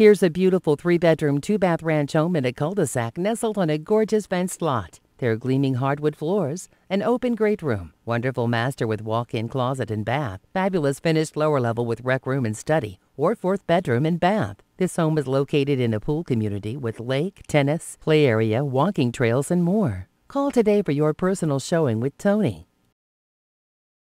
Here's a beautiful three-bedroom, two-bath ranch home in a cul-de-sac nestled on a gorgeous fenced lot. There are gleaming hardwood floors, an open great room, wonderful master with walk-in closet and bath, fabulous finished lower level with rec room and study, or fourth bedroom and bath. This home is located in a pool community with lake, tennis, play area, walking trails, and more. Call today for your personal showing with Tony.